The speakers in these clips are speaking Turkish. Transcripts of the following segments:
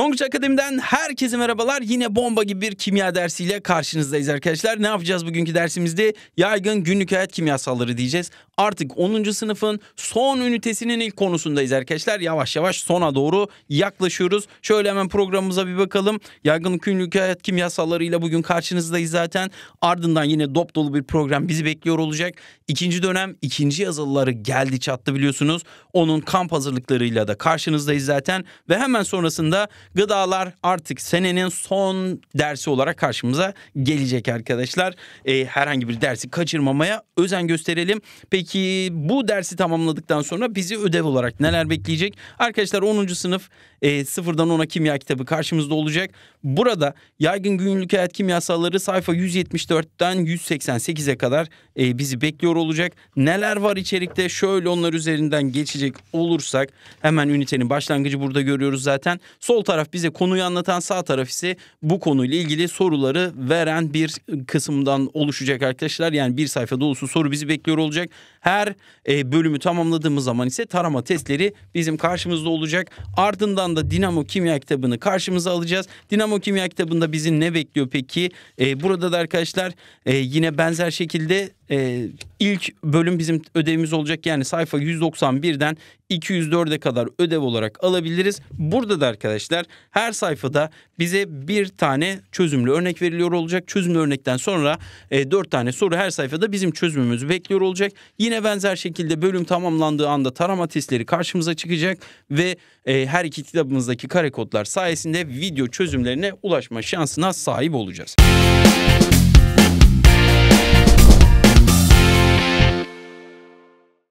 Tonguç Akademi'den herkese merhabalar. Yine bomba gibi bir kimya dersiyle karşınızdayız arkadaşlar. Ne yapacağız bugünkü dersimizde? Yaygın günlük hayat kimyasalları diyeceğiz artık 10. sınıfın son ünitesinin ilk konusundayız arkadaşlar. Yavaş yavaş sona doğru yaklaşıyoruz. Şöyle hemen programımıza bir bakalım. Yaygınlık günlük hayat kimyasallarıyla bugün karşınızdayız zaten. Ardından yine dop dolu bir program bizi bekliyor olacak. İkinci dönem ikinci yazılıları geldi çattı biliyorsunuz. Onun kamp hazırlıklarıyla da karşınızdayız zaten. Ve hemen sonrasında gıdalar artık senenin son dersi olarak karşımıza gelecek arkadaşlar. Ee, herhangi bir dersi kaçırmamaya özen gösterelim. Peki Peki bu dersi tamamladıktan sonra bizi ödev olarak neler bekleyecek? Arkadaşlar 10. sınıf e, Sıfırdan Ona Kimya kitabı karşımızda olacak. Burada yaygın günlük hayat kimyasalları sayfa 174'ten 188'e kadar e, bizi bekliyor olacak. Neler var içerikte şöyle onlar üzerinden geçecek olursak hemen ünitenin başlangıcı burada görüyoruz zaten. Sol taraf bize konuyu anlatan sağ taraf ise bu konuyla ilgili soruları veren bir kısımdan oluşacak arkadaşlar. Yani bir sayfa dolusu soru bizi bekliyor olacak. Her e, bölümü tamamladığımız zaman ise tarama testleri bizim karşımızda olacak. Ardından anda Dinamo Kimya kitabını karşımıza alacağız. Dinamo Kimya kitabında bizi ne bekliyor peki? E, burada da arkadaşlar e, yine benzer şekilde e, İlk bölüm bizim ödevimiz olacak. Yani sayfa 191'den 204'e kadar ödev olarak alabiliriz. Burada da arkadaşlar her sayfada bize bir tane çözümlü örnek veriliyor olacak. Çözümlü örnekten sonra e, 4 tane soru her sayfada bizim çözümümüz bekliyor olacak. Yine benzer şekilde bölüm tamamlandığı anda tarama testleri karşımıza çıkacak ve e, her iki kitabımızdaki kare kodlar sayesinde video çözümlerine ulaşma şansına sahip olacağız. Müzik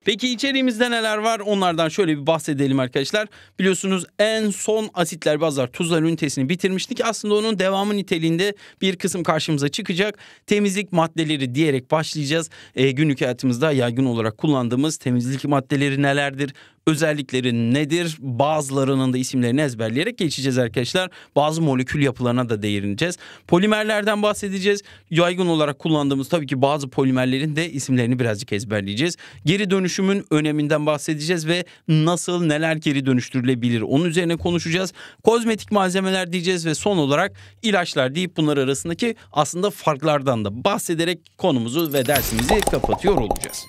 Peki içeriğimizde neler var onlardan şöyle bir bahsedelim arkadaşlar. Biliyorsunuz en son asitler, bazlar, tuzlar ünitesini bitirmiştik. Aslında onun devamı niteliğinde bir kısım karşımıza çıkacak. Temizlik maddeleri diyerek başlayacağız. E, günlük hayatımızda yaygın olarak kullandığımız temizlik maddeleri nelerdir? özellikleri nedir? Bazılarının da isimlerini ezberleyerek geçeceğiz arkadaşlar. Bazı molekül yapılarına da değineceğiz. Polimerlerden bahsedeceğiz. Yaygın olarak kullandığımız tabii ki bazı polimerlerin de isimlerini birazcık ezberleyeceğiz. Geri dönüşümün öneminden bahsedeceğiz ve nasıl neler geri dönüştürülebilir onun üzerine konuşacağız. Kozmetik malzemeler diyeceğiz ve son olarak ilaçlar deyip bunlar arasındaki aslında farklardan da bahsederek konumuzu ve dersimizi kapatıyor olacağız.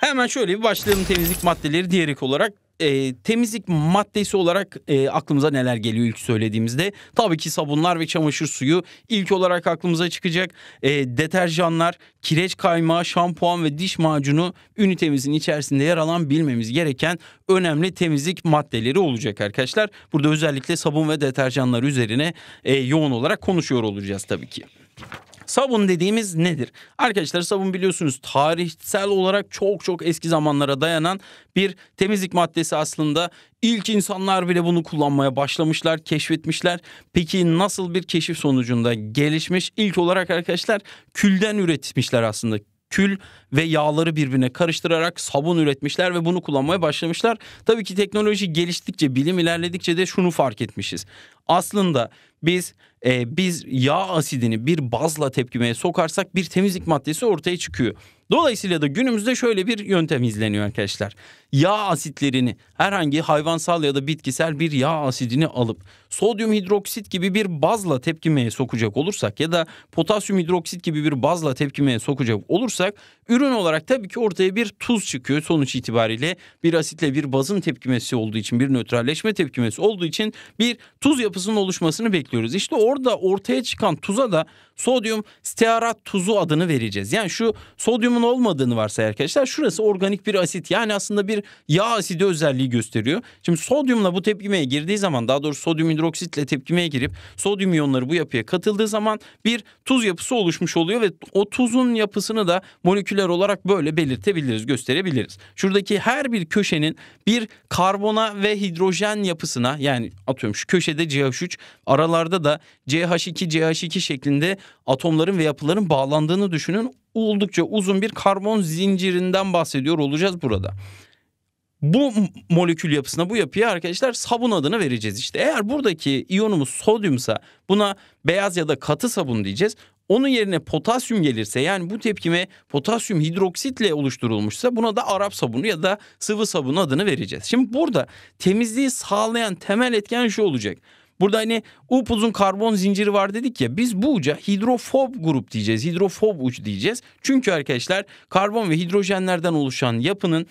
Hemen şöyle bir başlayalım temizlik maddeleri diyerek olarak e, temizlik maddesi olarak e, aklımıza neler geliyor ilk söylediğimizde? Tabii ki sabunlar ve çamaşır suyu ilk olarak aklımıza çıkacak. E, deterjanlar, kireç kaymağı, şampuan ve diş macunu ünitemizin içerisinde yer alan bilmemiz gereken önemli temizlik maddeleri olacak arkadaşlar. Burada özellikle sabun ve deterjanlar üzerine e, yoğun olarak konuşuyor olacağız tabii ki. Sabun dediğimiz nedir? Arkadaşlar sabun biliyorsunuz tarihsel olarak çok çok eski zamanlara dayanan bir temizlik maddesi aslında. İlk insanlar bile bunu kullanmaya başlamışlar, keşfetmişler. Peki nasıl bir keşif sonucunda gelişmiş? İlk olarak arkadaşlar külden üretmişler aslında kül ve yağları birbirine karıştırarak sabun üretmişler ve bunu kullanmaya başlamışlar. Tabii ki teknoloji geliştikçe, bilim ilerledikçe de şunu fark etmişiz. Aslında biz e, biz yağ asidini bir bazla tepkimeye sokarsak bir temizlik maddesi ortaya çıkıyor. Dolayısıyla da günümüzde şöyle bir yöntem izleniyor arkadaşlar. Yağ asitlerini herhangi hayvansal ya da bitkisel bir yağ asidini alıp sodyum hidroksit gibi bir bazla tepkimeye sokacak olursak ya da potasyum hidroksit gibi bir bazla tepkimeye sokacak olursak ürün olarak tabii ki ortaya bir tuz çıkıyor sonuç itibariyle bir asitle bir bazın tepkimesi olduğu için bir nötralleşme tepkimesi olduğu için bir tuz yapısının oluşmasını bekliyoruz. İşte orada ortaya çıkan tuza da sodyum stearat tuzu adını vereceğiz. Yani şu sodyumun bunun olmadığını varsay arkadaşlar şurası organik bir asit. Yani aslında bir yağ asidi özelliği gösteriyor. Şimdi sodyumla bu tepkimeye girdiği zaman daha doğrusu sodyum hidroksitle tepkimeye girip sodyum iyonları bu yapıya katıldığı zaman bir tuz yapısı oluşmuş oluyor ve o tuzun yapısını da moleküler olarak böyle belirtebiliriz, gösterebiliriz. Şuradaki her bir köşenin bir karbona ve hidrojen yapısına yani atıyorum şu köşede CH3 aralarda da CH2 CH2 şeklinde atomların ve yapıların bağlandığını düşünün oldukça uzun bir karbon zincirinden bahsediyor olacağız burada. Bu molekül yapısına bu yapıya arkadaşlar sabun adını vereceğiz işte. Eğer buradaki iyonumuz sodyumsa buna beyaz ya da katı sabun diyeceğiz. Onun yerine potasyum gelirse yani bu tepkime potasyum hidroksitle oluşturulmuşsa buna da Arap sabunu ya da sıvı sabun adını vereceğiz. Şimdi burada temizliği sağlayan temel etken şu olacak. Burada hani upuzun karbon zinciri var dedik ya biz bu uca hidrofob grup diyeceğiz. Hidrofob uç diyeceğiz. Çünkü arkadaşlar karbon ve hidrojenlerden oluşan yapının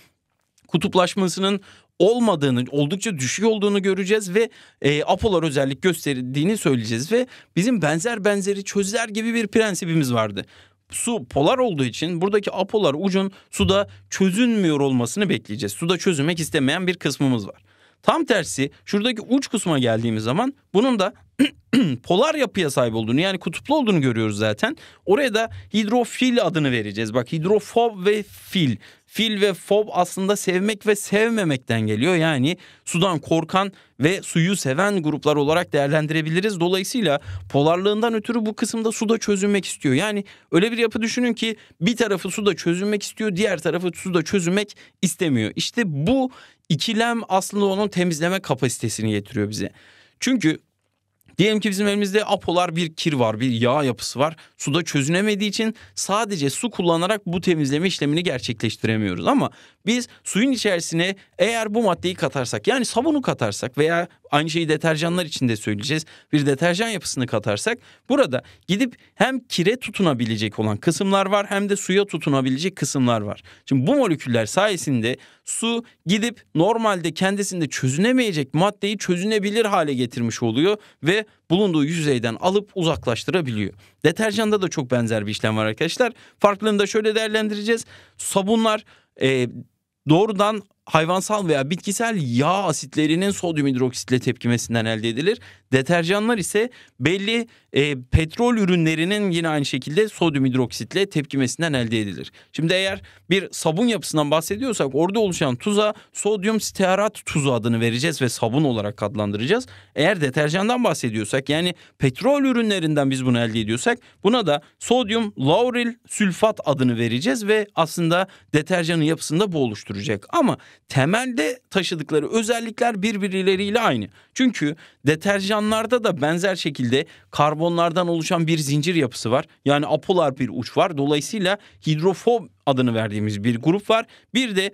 kutuplaşmasının olmadığını, oldukça düşük olduğunu göreceğiz ve e, apolar özellik gösterdiğini söyleyeceğiz ve bizim benzer benzeri çözler gibi bir prensibimiz vardı. Su polar olduğu için buradaki apolar ucun suda çözünmüyor olmasını bekleyeceğiz. Suda çözülmek istemeyen bir kısmımız var. Tam tersi şuradaki uç kısma geldiğimiz zaman bunun da polar yapıya sahip olduğunu yani kutuplu olduğunu görüyoruz zaten. Oraya da hidrofil adını vereceğiz. Bak hidrofob ve fil. Fil ve fob aslında sevmek ve sevmemekten geliyor. Yani sudan korkan ve suyu seven gruplar olarak değerlendirebiliriz. Dolayısıyla polarlığından ötürü bu kısımda suda çözülmek istiyor. Yani öyle bir yapı düşünün ki bir tarafı suda çözülmek istiyor, diğer tarafı suda çözülmek istemiyor. İşte bu ikilem aslında onun temizleme kapasitesini getiriyor bize. Çünkü Diyelim ki bizim elimizde apolar bir kir var, bir yağ yapısı var. Suda çözünemediği için sadece su kullanarak bu temizleme işlemini gerçekleştiremiyoruz. Ama biz suyun içerisine eğer bu maddeyi katarsak yani sabunu katarsak veya Aynı şeyi deterjanlar için de söyleyeceğiz. Bir deterjan yapısını katarsak burada gidip hem kire tutunabilecek olan kısımlar var hem de suya tutunabilecek kısımlar var. Şimdi bu moleküller sayesinde su gidip normalde kendisinde çözünemeyecek maddeyi çözünebilir hale getirmiş oluyor ve bulunduğu yüzeyden alıp uzaklaştırabiliyor. Deterjanda da çok benzer bir işlem var arkadaşlar. Farklılığını da şöyle değerlendireceğiz. Sabunlar e, doğrudan hayvansal veya bitkisel yağ asitlerinin sodyum hidroksitle tepkimesinden elde edilir. Deterjanlar ise belli e, petrol ürünlerinin yine aynı şekilde sodyum hidroksitle tepkimesinden elde edilir. Şimdi eğer bir sabun yapısından bahsediyorsak orada oluşan tuza sodyum stearat tuzu adını vereceğiz ve sabun olarak adlandıracağız. Eğer deterjandan bahsediyorsak yani petrol ürünlerinden biz bunu elde ediyorsak buna da sodyum lauril sülfat adını vereceğiz ve aslında deterjanın yapısında bu oluşturacak. Ama temelde taşıdıkları özellikler birbirleriyle aynı. Çünkü deterjanlarda da benzer şekilde karbonlardan oluşan bir zincir yapısı var. Yani apolar bir uç var. Dolayısıyla hidrofob adını verdiğimiz bir grup var. Bir de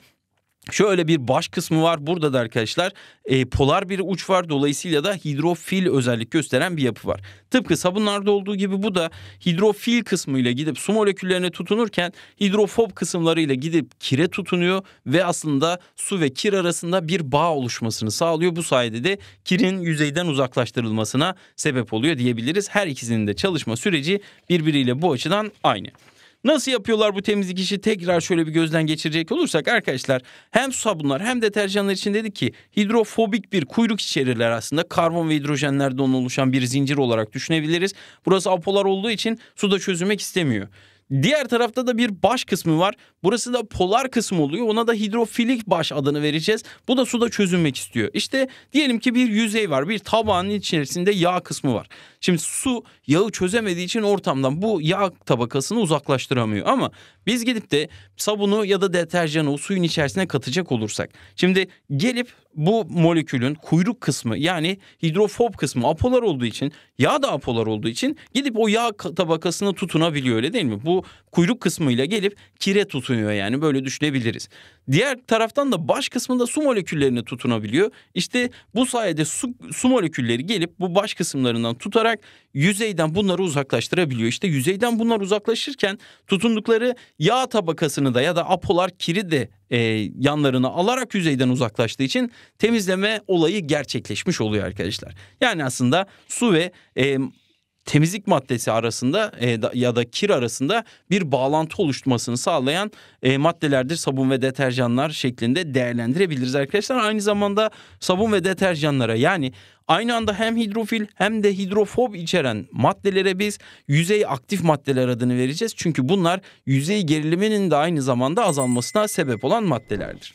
Şöyle bir baş kısmı var burada da arkadaşlar e, polar bir uç var dolayısıyla da hidrofil özellik gösteren bir yapı var. Tıpkı sabunlarda olduğu gibi bu da hidrofil kısmıyla gidip su moleküllerine tutunurken hidrofob kısımlarıyla gidip kire tutunuyor ve aslında su ve kir arasında bir bağ oluşmasını sağlıyor. Bu sayede de kirin yüzeyden uzaklaştırılmasına sebep oluyor diyebiliriz. Her ikisinin de çalışma süreci birbiriyle bu açıdan aynı. Nasıl yapıyorlar bu temizlik işi tekrar şöyle bir gözden geçirecek olursak arkadaşlar hem sabunlar hem deterjanlar için dedik ki hidrofobik bir kuyruk içerirler aslında. Karbon ve hidrojenlerden oluşan bir zincir olarak düşünebiliriz. Burası apolar olduğu için suda çözülmek istemiyor. Diğer tarafta da bir baş kısmı var. Burası da polar kısmı oluyor. Ona da hidrofilik baş adını vereceğiz. Bu da suda çözünmek istiyor. İşte diyelim ki bir yüzey var. Bir tabağın içerisinde yağ kısmı var. Şimdi su yağı çözemediği için ortamdan bu yağ tabakasını uzaklaştıramıyor. Ama biz gidip de sabunu ya da deterjanı o suyun içerisine katacak olursak. Şimdi gelip bu molekülün kuyruk kısmı yani hidrofob kısmı apolar olduğu için yağ da apolar olduğu için gidip o yağ tabakasını tutunabiliyor öyle değil mi? Bu kuyruk kısmıyla gelip kire tutuyor tutunuyor yani böyle düşünebiliriz. Diğer taraftan da baş kısmında su moleküllerini tutunabiliyor. İşte bu sayede su, su molekülleri gelip bu baş kısımlarından tutarak yüzeyden bunları uzaklaştırabiliyor. İşte yüzeyden bunlar uzaklaşırken tutundukları yağ tabakasını da ya da apolar kiri de e, yanlarına alarak yüzeyden uzaklaştığı için temizleme olayı gerçekleşmiş oluyor arkadaşlar. Yani aslında su ve e, temizlik maddesi arasında e, da, ya da kir arasında bir bağlantı oluşturmasını sağlayan e, maddelerdir sabun ve deterjanlar şeklinde değerlendirebiliriz arkadaşlar. Aynı zamanda sabun ve deterjanlara yani aynı anda hem hidrofil hem de hidrofob içeren maddelere biz yüzey aktif maddeler adını vereceğiz. Çünkü bunlar yüzey geriliminin de aynı zamanda azalmasına sebep olan maddelerdir.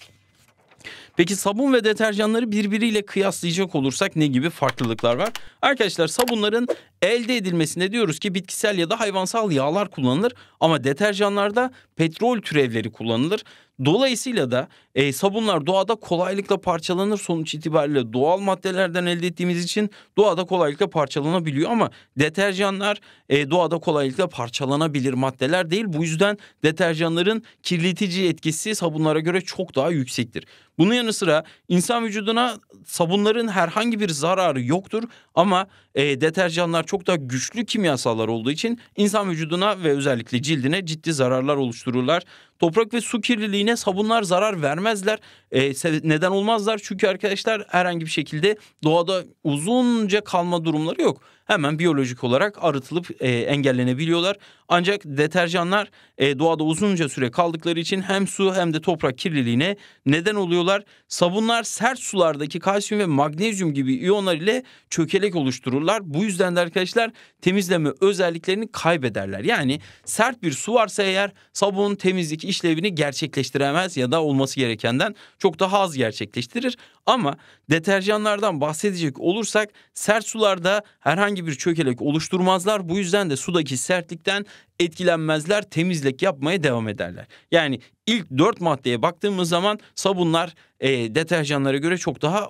Peki sabun ve deterjanları birbiriyle kıyaslayacak olursak ne gibi farklılıklar var? Arkadaşlar sabunların elde edilmesinde diyoruz ki bitkisel ya da hayvansal yağlar kullanılır ama deterjanlarda petrol türevleri kullanılır. Dolayısıyla da e, sabunlar doğada kolaylıkla parçalanır sonuç itibariyle doğal maddelerden elde ettiğimiz için doğada kolaylıkla parçalanabiliyor ama deterjanlar e, doğada kolaylıkla parçalanabilir maddeler değil. Bu yüzden deterjanların kirletici etkisi sabunlara göre çok daha yüksektir. Bunun yanı sıra insan vücuduna sabunların herhangi bir zararı yoktur ama e, deterjanlar çok daha güçlü kimyasallar olduğu için insan vücuduna ve özellikle cildine ciddi zararlar oluştururlar. Toprak ve su kirliliğine sabunlar zarar vermezler. E, neden olmazlar? Çünkü arkadaşlar herhangi bir şekilde doğada uzunca kalma durumları yok hemen biyolojik olarak arıtılıp e, engellenebiliyorlar. Ancak deterjanlar e, doğada uzunca süre kaldıkları için hem su hem de toprak kirliliğine neden oluyorlar. Sabunlar sert sulardaki kalsiyum ve magnezyum gibi iyonlar ile çökelek oluştururlar. Bu yüzden de arkadaşlar temizleme özelliklerini kaybederler. Yani sert bir su varsa eğer sabun temizlik işlevini gerçekleştiremez ya da olması gerekenden çok daha az gerçekleştirir. Ama deterjanlardan bahsedecek olursak sert sularda herhangi bir çökelek oluşturmazlar. Bu yüzden de sudaki sertlikten etkilenmezler, temizlik yapmaya devam ederler. Yani ilk dört maddeye baktığımız zaman sabunlar e, deterjanlara göre çok daha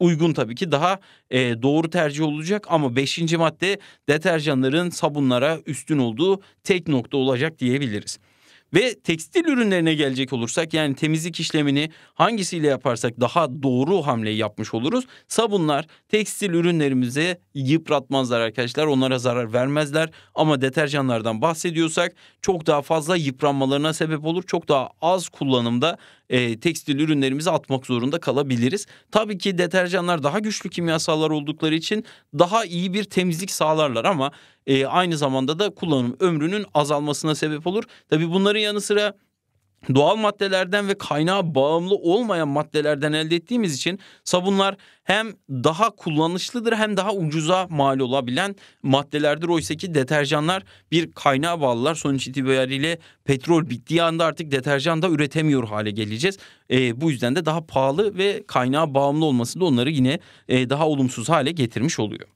uygun tabii ki daha e, doğru tercih olacak ama beşinci madde deterjanların sabunlara üstün olduğu tek nokta olacak diyebiliriz. Ve tekstil ürünlerine gelecek olursak yani temizlik işlemini hangisiyle yaparsak daha doğru hamleyi yapmış oluruz. Sabunlar tekstil ürünlerimize yıpratmazlar arkadaşlar. Onlara zarar vermezler ama deterjanlardan bahsediyorsak çok daha fazla yıpranmalarına sebep olur. Çok daha az kullanımda e, tekstil ürünlerimizi atmak zorunda kalabiliriz. Tabii ki deterjanlar daha güçlü kimyasallar oldukları için daha iyi bir temizlik sağlarlar ama e, aynı zamanda da kullanım ömrünün azalmasına sebep olur. Tabii bunların yanı sıra doğal maddelerden ve kaynağa bağımlı olmayan maddelerden elde ettiğimiz için sabunlar hem daha kullanışlıdır hem daha ucuza mal olabilen maddelerdir. Oysa ki deterjanlar bir kaynağa bağlılar. Sonuç itibariyle petrol bittiği anda artık deterjan da üretemiyor hale geleceğiz. E, bu yüzden de daha pahalı ve kaynağa bağımlı olması da onları yine e, daha olumsuz hale getirmiş oluyor.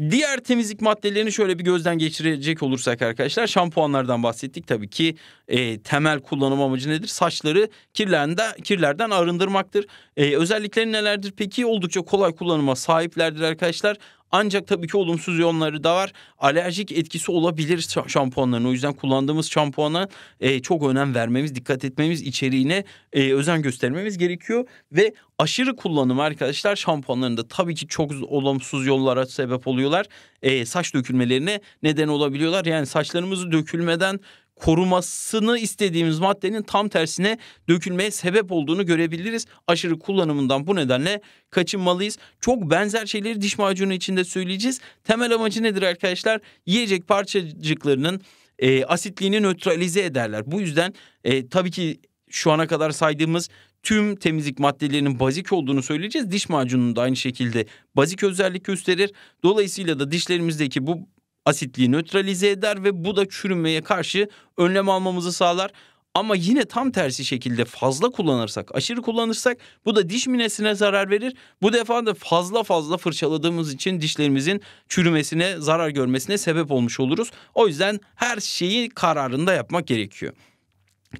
Diğer temizlik maddelerini şöyle bir gözden geçirecek olursak arkadaşlar şampuanlardan bahsettik tabii ki e, temel kullanım amacı nedir? Saçları kirlerden kirlerden arındırmaktır. E, özellikleri nelerdir peki? Oldukça kolay kullanıma sahiplerdir arkadaşlar. Ancak tabii ki olumsuz yönleri de var. Alerjik etkisi olabilir şampuanların. O yüzden kullandığımız şampuana e, çok önem vermemiz, dikkat etmemiz, içeriğine e, özen göstermemiz gerekiyor. Ve aşırı kullanımı arkadaşlar şampuanlarında tabii ki çok olumsuz yollara sebep oluyorlar. E, saç dökülmelerine neden olabiliyorlar. Yani saçlarımızı dökülmeden korumasını istediğimiz maddenin tam tersine dökülmeye sebep olduğunu görebiliriz. Aşırı kullanımından bu nedenle kaçınmalıyız. Çok benzer şeyleri diş macunu içinde söyleyeceğiz. Temel amacı nedir arkadaşlar? Yiyecek parçacıklarının e, asitliğini nötralize ederler. Bu yüzden e, tabii ki şu ana kadar saydığımız tüm temizlik maddelerinin bazik olduğunu söyleyeceğiz. Diş macununun da aynı şekilde bazik özellik gösterir. Dolayısıyla da dişlerimizdeki bu asitliği nötralize eder ve bu da çürümeye karşı önlem almamızı sağlar. Ama yine tam tersi şekilde fazla kullanırsak, aşırı kullanırsak bu da diş minesine zarar verir. Bu defa da fazla fazla fırçaladığımız için dişlerimizin çürümesine, zarar görmesine sebep olmuş oluruz. O yüzden her şeyi kararında yapmak gerekiyor.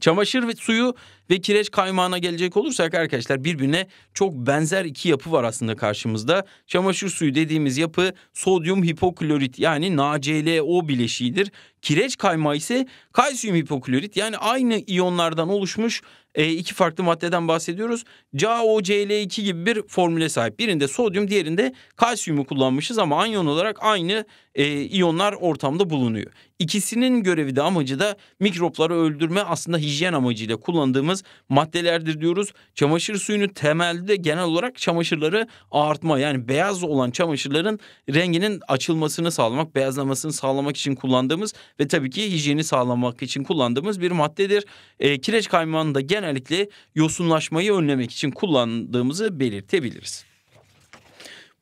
Çamaşır ve suyu ve kireç kaymağına gelecek olursak arkadaşlar birbirine çok benzer iki yapı var aslında karşımızda. Çamaşır suyu dediğimiz yapı sodyum hipoklorit yani NaClO bileşiğidir. Kireç kaymağı ise kalsiyum hipoklorit yani aynı iyonlardan oluşmuş e, iki farklı maddeden bahsediyoruz. CaOCl2 gibi bir formüle sahip. Birinde sodyum diğerinde kalsiyumu kullanmışız ama anyon olarak aynı e, iyonlar ortamda bulunuyor. İkisinin görevi de amacı da mikropları öldürme aslında hijyen amacıyla kullandığımız maddelerdir diyoruz. Çamaşır suyunu temelde genel olarak çamaşırları ağartma yani beyaz olan çamaşırların renginin açılmasını sağlamak, beyazlamasını sağlamak için kullandığımız ve tabii ki hijyeni sağlamak için kullandığımız bir maddedir. E, kireç kaymağını da genellikle yosunlaşmayı önlemek için kullandığımızı belirtebiliriz.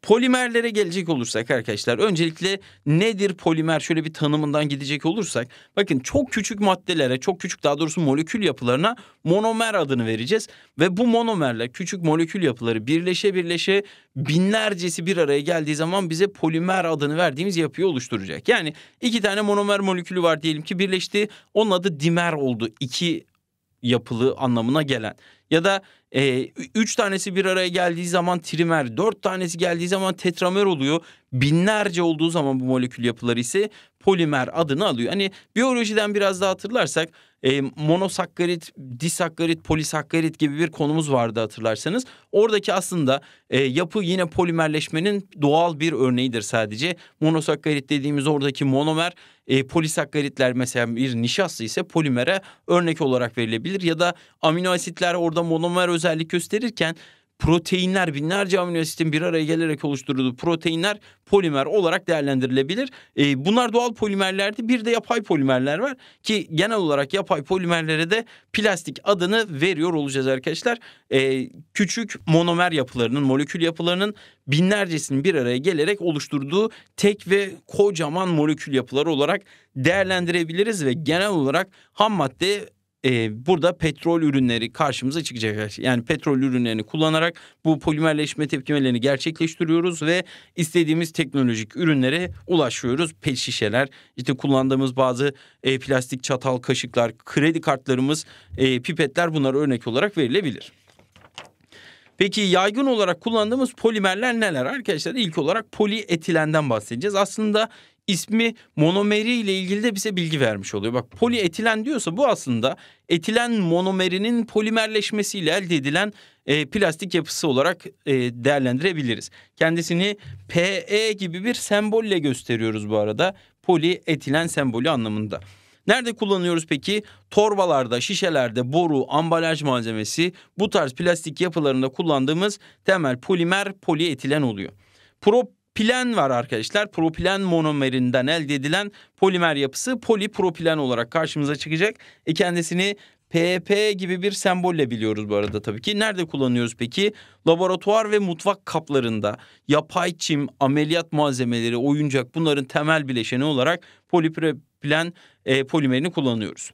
Polimerlere gelecek olursak arkadaşlar öncelikle nedir polimer şöyle bir tanımından gidecek olursak bakın çok küçük maddelere çok küçük daha doğrusu molekül yapılarına monomer adını vereceğiz ve bu monomerle küçük molekül yapıları birleşe birleşe binlercesi bir araya geldiği zaman bize polimer adını verdiğimiz yapıyı oluşturacak. Yani iki tane monomer molekülü var diyelim ki birleşti onun adı dimer oldu iki yapılı anlamına gelen ya da e, üç tanesi bir araya geldiği zaman trimer, dört tanesi geldiği zaman tetramer oluyor. Binlerce olduğu zaman bu molekül yapıları ise polimer adını alıyor. Hani biyolojiden biraz daha hatırlarsak e, monosakkarit, disakkarit, polisakkarit gibi bir konumuz vardı hatırlarsanız. Oradaki aslında e, yapı yine polimerleşmenin doğal bir örneğidir sadece. Monosakkarit dediğimiz oradaki monomer e, polisakkaritler mesela bir nişasta ise polimere örnek olarak verilebilir ya da amino asitler orada monomer özellik gösterirken proteinler binlerce amino asitin bir araya gelerek oluşturduğu proteinler polimer olarak değerlendirilebilir. E, bunlar doğal polimerlerdi. Bir de yapay polimerler var ki genel olarak yapay polimerlere de plastik adını veriyor olacağız arkadaşlar. E, küçük monomer yapılarının, molekül yapılarının binlercesinin bir araya gelerek oluşturduğu tek ve kocaman molekül yapıları olarak değerlendirebiliriz ve genel olarak ham madde e, burada petrol ürünleri karşımıza çıkacak. Yani petrol ürünlerini kullanarak bu polimerleşme tepkimelerini gerçekleştiriyoruz ve istediğimiz teknolojik ürünlere ulaşıyoruz. Pet şişeler, işte kullandığımız bazı e, plastik çatal, kaşıklar, kredi kartlarımız, e, pipetler bunlar örnek olarak verilebilir. Peki yaygın olarak kullandığımız polimerler neler? Arkadaşlar ilk olarak polietilenden bahsedeceğiz. Aslında ismi monomeri ile ilgili de bize bilgi vermiş oluyor. Bak polietilen diyorsa bu aslında etilen monomerinin polimerleşmesiyle elde edilen e, plastik yapısı olarak e, değerlendirebiliriz. Kendisini PE gibi bir sembolle gösteriyoruz bu arada. Polietilen sembolü anlamında. Nerede kullanıyoruz peki? Torbalarda, şişelerde, boru, ambalaj malzemesi bu tarz plastik yapılarında kullandığımız temel polimer polietilen oluyor. Pro Pilen var arkadaşlar. Propilen monomerinden elde edilen polimer yapısı polipropilen olarak karşımıza çıkacak. E kendisini PP gibi bir sembolle biliyoruz bu arada tabii ki. Nerede kullanıyoruz peki? Laboratuvar ve mutfak kaplarında yapay çim, ameliyat malzemeleri, oyuncak bunların temel bileşeni olarak polipropilen e, polimerini kullanıyoruz.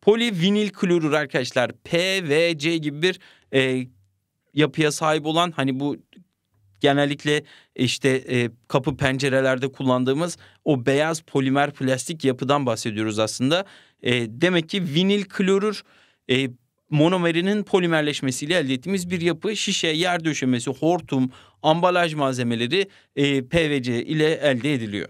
Polivinil klorür arkadaşlar PVC gibi bir e, yapıya sahip olan hani bu genellikle işte e, kapı pencerelerde kullandığımız o beyaz polimer plastik yapıdan bahsediyoruz aslında. E, demek ki vinil klorür e, monomerinin polimerleşmesiyle elde ettiğimiz bir yapı şişe, yer döşemesi, hortum, ambalaj malzemeleri e, PVC ile elde ediliyor.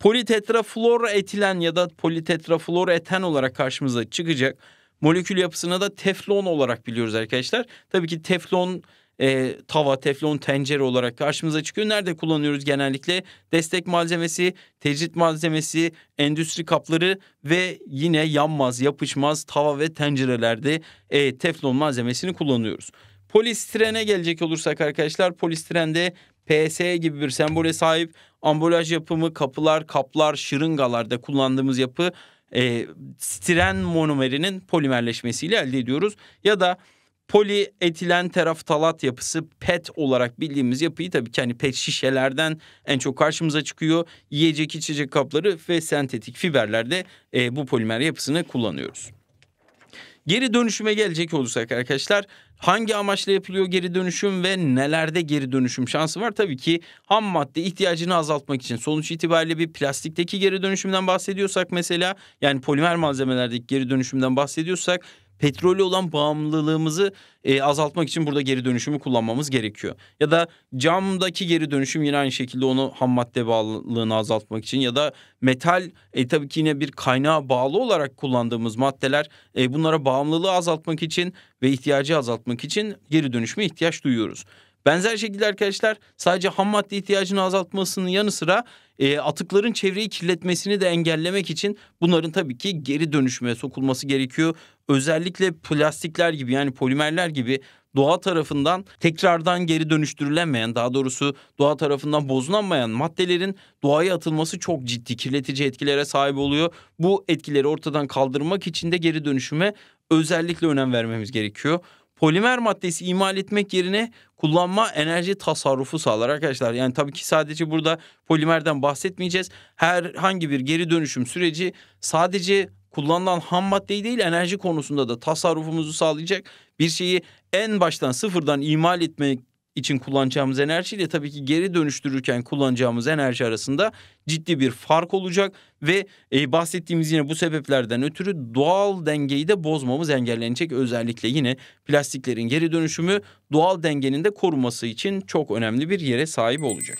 Politetrafluoroetilen ya da politetrafluoroeten olarak karşımıza çıkacak. Molekül yapısına da teflon olarak biliyoruz arkadaşlar. Tabii ki teflon e, tava, teflon, tencere olarak karşımıza çıkıyor. Nerede kullanıyoruz genellikle? Destek malzemesi, tecrit malzemesi, endüstri kapları ve yine yanmaz, yapışmaz tava ve tencerelerde e, teflon malzemesini kullanıyoruz. Polistirene gelecek olursak arkadaşlar polistirende PS gibi bir sembole sahip ambalaj yapımı kapılar, kaplar, şırıngalarda kullandığımız yapı e, stiren monomerinin polimerleşmesiyle elde ediyoruz. Ya da polietilen teraftalat yapısı PET olarak bildiğimiz yapıyı tabii ki hani PET şişelerden en çok karşımıza çıkıyor. Yiyecek içecek kapları ve sentetik fiberlerde e, bu polimer yapısını kullanıyoruz. Geri dönüşüme gelecek olursak arkadaşlar hangi amaçla yapılıyor geri dönüşüm ve nelerde geri dönüşüm şansı var? Tabii ki ham madde ihtiyacını azaltmak için sonuç itibariyle bir plastikteki geri dönüşümden bahsediyorsak mesela yani polimer malzemelerdeki geri dönüşümden bahsediyorsak petrolü olan bağımlılığımızı e, azaltmak için burada geri dönüşümü kullanmamız gerekiyor. Ya da camdaki geri dönüşüm yine aynı şekilde onu ham madde bağlılığını azaltmak için ya da metal e, tabii ki yine bir kaynağa bağlı olarak kullandığımız maddeler e, bunlara bağımlılığı azaltmak için ve ihtiyacı azaltmak için geri dönüşüme ihtiyaç duyuyoruz. Benzer şekilde arkadaşlar sadece ham madde ihtiyacını azaltmasının yanı sıra e, atıkların çevreyi kirletmesini de engellemek için bunların tabii ki geri dönüşüme sokulması gerekiyor özellikle plastikler gibi yani polimerler gibi doğa tarafından tekrardan geri dönüştürülemeyen daha doğrusu doğa tarafından bozulanmayan maddelerin doğaya atılması çok ciddi kirletici etkilere sahip oluyor. Bu etkileri ortadan kaldırmak için de geri dönüşüme özellikle önem vermemiz gerekiyor. Polimer maddesi imal etmek yerine kullanma enerji tasarrufu sağlar arkadaşlar. Yani tabii ki sadece burada polimerden bahsetmeyeceğiz. Herhangi bir geri dönüşüm süreci sadece kullanılan ham maddeyi değil enerji konusunda da tasarrufumuzu sağlayacak bir şeyi en baştan sıfırdan imal etmek için kullanacağımız enerjiyle tabii ki geri dönüştürürken kullanacağımız enerji arasında ciddi bir fark olacak ve e, bahsettiğimiz yine bu sebeplerden ötürü doğal dengeyi de bozmamız engellenecek. Özellikle yine plastiklerin geri dönüşümü doğal dengenin de korunması için çok önemli bir yere sahip olacak.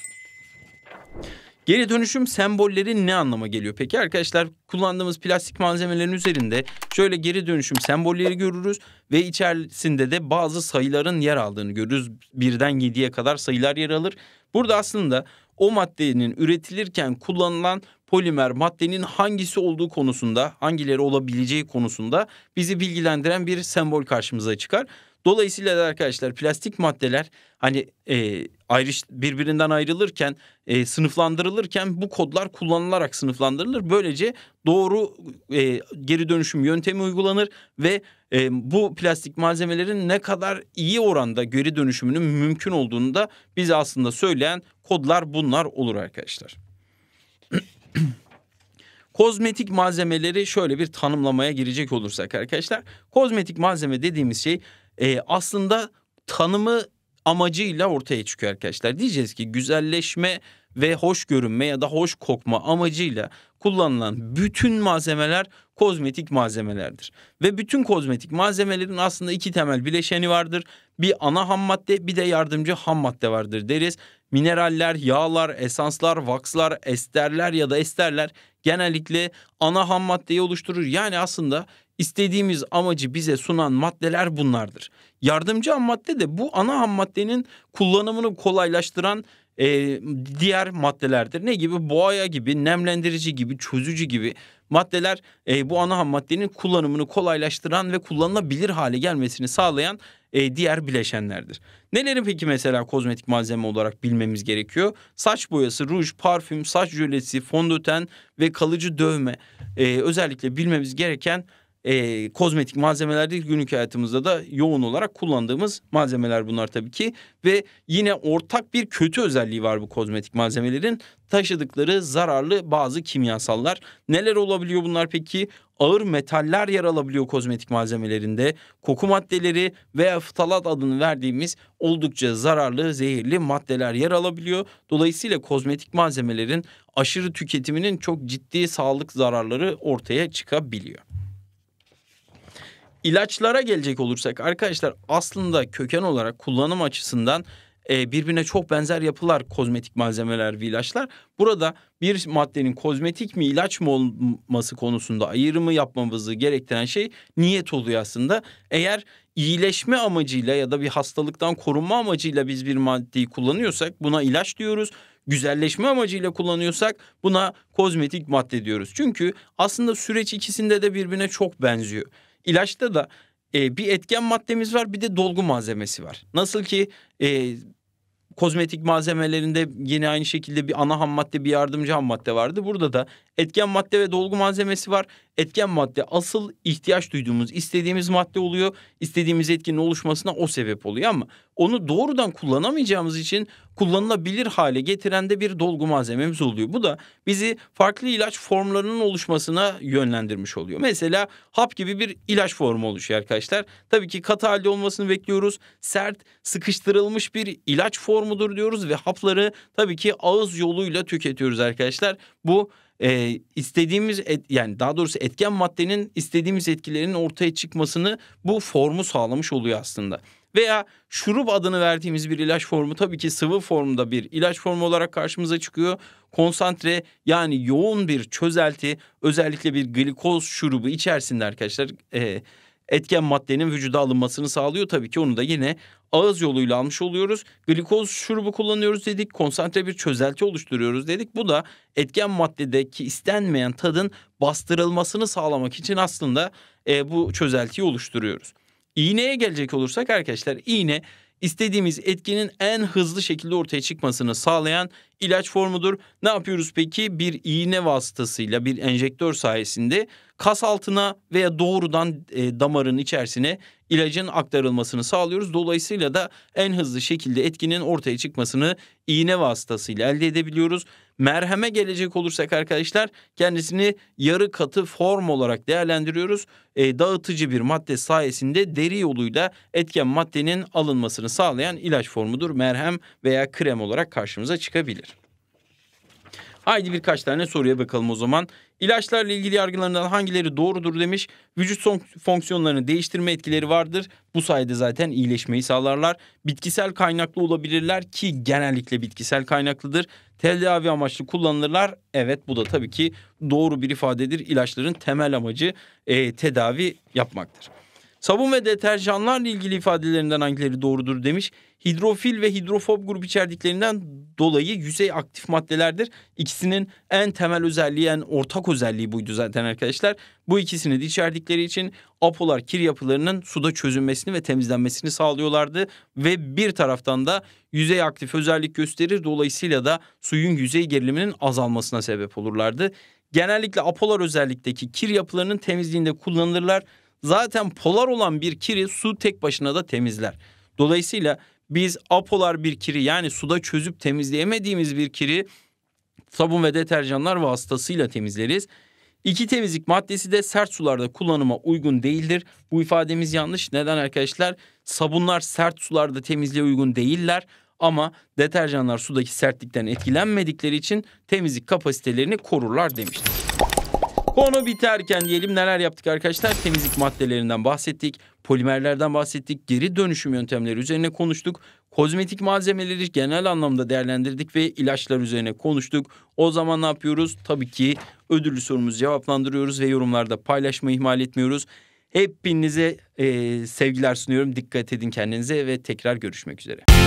Geri dönüşüm sembolleri ne anlama geliyor? Peki arkadaşlar kullandığımız plastik malzemelerin üzerinde şöyle geri dönüşüm sembolleri görürüz ve içerisinde de bazı sayıların yer aldığını görürüz. Birden yediye kadar sayılar yer alır. Burada aslında o maddenin üretilirken kullanılan polimer maddenin hangisi olduğu konusunda, hangileri olabileceği konusunda bizi bilgilendiren bir sembol karşımıza çıkar. Dolayısıyla da arkadaşlar plastik maddeler hani e, ayrış birbirinden ayrılırken e, sınıflandırılırken bu kodlar kullanılarak sınıflandırılır. Böylece doğru e, geri dönüşüm yöntemi uygulanır ve e, bu plastik malzemelerin ne kadar iyi oranda geri dönüşümünün mümkün olduğunu da bize aslında söyleyen kodlar bunlar olur arkadaşlar. Kozmetik malzemeleri şöyle bir tanımlamaya girecek olursak arkadaşlar. Kozmetik malzeme dediğimiz şey e, aslında tanımı amacıyla ortaya çıkıyor arkadaşlar. Diyeceğiz ki güzelleşme ve hoş görünme ya da hoş kokma amacıyla kullanılan bütün malzemeler kozmetik malzemelerdir. Ve bütün kozmetik malzemelerin aslında iki temel bileşeni vardır. Bir ana ham madde bir de yardımcı ham madde vardır deriz mineraller, yağlar, esanslar, vakslar, esterler ya da esterler genellikle ana ham maddeyi oluşturur. Yani aslında istediğimiz amacı bize sunan maddeler bunlardır. Yardımcı ham madde de bu ana ham maddenin kullanımını kolaylaştıran e, diğer maddelerdir. Ne gibi? Boğaya gibi, nemlendirici gibi, çözücü gibi maddeler e, bu ana ham maddenin kullanımını kolaylaştıran ve kullanılabilir hale gelmesini sağlayan e, diğer bileşenlerdir. Nelerin peki mesela kozmetik malzeme olarak bilmemiz gerekiyor? Saç boyası, ruj, parfüm, saç jölesi, fondöten ve kalıcı dövme e, özellikle bilmemiz gereken e, kozmetik malzemelerde günlük hayatımızda da yoğun olarak kullandığımız malzemeler bunlar tabii ki. Ve yine ortak bir kötü özelliği var bu kozmetik malzemelerin taşıdıkları zararlı bazı kimyasallar. Neler olabiliyor bunlar peki? Ağır metaller yer alabiliyor kozmetik malzemelerinde. Koku maddeleri veya ftalat adını verdiğimiz oldukça zararlı, zehirli maddeler yer alabiliyor. Dolayısıyla kozmetik malzemelerin aşırı tüketiminin çok ciddi sağlık zararları ortaya çıkabiliyor. İlaçlara gelecek olursak arkadaşlar aslında köken olarak kullanım açısından e, birbirine çok benzer yapılar kozmetik malzemeler ve ilaçlar. Burada bir maddenin kozmetik mi ilaç mı olması konusunda ayırımı yapmamızı gerektiren şey niyet oluyor aslında. Eğer iyileşme amacıyla ya da bir hastalıktan korunma amacıyla biz bir maddeyi kullanıyorsak buna ilaç diyoruz. Güzelleşme amacıyla kullanıyorsak buna kozmetik madde diyoruz. Çünkü aslında süreç ikisinde de birbirine çok benziyor. İlaçta da e, bir etken maddemiz var bir de dolgu malzemesi var. Nasıl ki e, kozmetik malzemelerinde yine aynı şekilde bir ana ham madde bir yardımcı ham madde vardı. Burada da Etken madde ve dolgu malzemesi var. Etken madde asıl ihtiyaç duyduğumuz, istediğimiz madde oluyor. İstediğimiz etkinin oluşmasına o sebep oluyor ama onu doğrudan kullanamayacağımız için kullanılabilir hale getiren de bir dolgu malzememiz oluyor. Bu da bizi farklı ilaç formlarının oluşmasına yönlendirmiş oluyor. Mesela hap gibi bir ilaç formu oluşuyor arkadaşlar. Tabii ki katı halde olmasını bekliyoruz. Sert, sıkıştırılmış bir ilaç formudur diyoruz ve hapları tabii ki ağız yoluyla tüketiyoruz arkadaşlar. Bu e, istediğimiz et, yani daha doğrusu etken maddenin istediğimiz etkilerin ortaya çıkmasını bu formu sağlamış oluyor aslında. Veya şurup adını verdiğimiz bir ilaç formu tabii ki sıvı formda bir ilaç formu olarak karşımıza çıkıyor. Konsantre yani yoğun bir çözelti özellikle bir glikoz şurubu içerisinde arkadaşlar e, etken maddenin vücuda alınmasını sağlıyor. Tabii ki onu da yine ağız yoluyla almış oluyoruz. Glikoz şurubu kullanıyoruz dedik. Konsantre bir çözelti oluşturuyoruz dedik. Bu da etken maddedeki istenmeyen tadın bastırılmasını sağlamak için aslında e, bu çözeltiyi oluşturuyoruz. İğneye gelecek olursak arkadaşlar iğne istediğimiz etkinin en hızlı şekilde ortaya çıkmasını sağlayan ilaç formudur. Ne yapıyoruz peki? Bir iğne vasıtasıyla bir enjektör sayesinde kas altına veya doğrudan e, damarın içerisine ilacın aktarılmasını sağlıyoruz. Dolayısıyla da en hızlı şekilde etkinin ortaya çıkmasını iğne vasıtasıyla elde edebiliyoruz. Merheme gelecek olursak arkadaşlar kendisini yarı katı form olarak değerlendiriyoruz. E, dağıtıcı bir madde sayesinde deri yoluyla etken maddenin alınmasını sağlayan ilaç formudur. Merhem veya krem olarak karşımıza çıkabilir. Haydi birkaç tane soruya bakalım o zaman. İlaçlarla ilgili yargılarından hangileri doğrudur demiş. Vücut fonksiyonlarını değiştirme etkileri vardır. Bu sayede zaten iyileşmeyi sağlarlar. Bitkisel kaynaklı olabilirler ki genellikle bitkisel kaynaklıdır. Tedavi amaçlı kullanılırlar. Evet bu da tabii ki doğru bir ifadedir. İlaçların temel amacı e, tedavi yapmaktır. Sabun ve deterjanlarla ilgili ifadelerinden hangileri doğrudur demiş. Hidrofil ve hidrofob grup içerdiklerinden dolayı yüzey aktif maddelerdir. İkisinin en temel özelliği, en ortak özelliği buydu zaten arkadaşlar. Bu ikisini de içerdikleri için apolar kir yapılarının suda çözünmesini ve temizlenmesini sağlıyorlardı. Ve bir taraftan da yüzey aktif özellik gösterir. Dolayısıyla da suyun yüzey geriliminin azalmasına sebep olurlardı. Genellikle apolar özellikteki kir yapılarının temizliğinde kullanılırlar. Zaten polar olan bir kiri su tek başına da temizler. Dolayısıyla biz apolar bir kiri yani suda çözüp temizleyemediğimiz bir kiri sabun ve deterjanlar vasıtasıyla temizleriz. İki temizlik maddesi de sert sularda kullanıma uygun değildir. Bu ifademiz yanlış. Neden arkadaşlar? Sabunlar sert sularda temizliğe uygun değiller ama deterjanlar sudaki sertlikten etkilenmedikleri için temizlik kapasitelerini korurlar demiştik. Konu biterken diyelim neler yaptık arkadaşlar? Temizlik maddelerinden bahsettik, polimerlerden bahsettik, geri dönüşüm yöntemleri üzerine konuştuk. Kozmetik malzemeleri genel anlamda değerlendirdik ve ilaçlar üzerine konuştuk. O zaman ne yapıyoruz? Tabii ki ödüllü sorumuzu cevaplandırıyoruz ve yorumlarda paylaşmayı ihmal etmiyoruz. Hepinize e, sevgiler sunuyorum. Dikkat edin kendinize ve tekrar görüşmek üzere.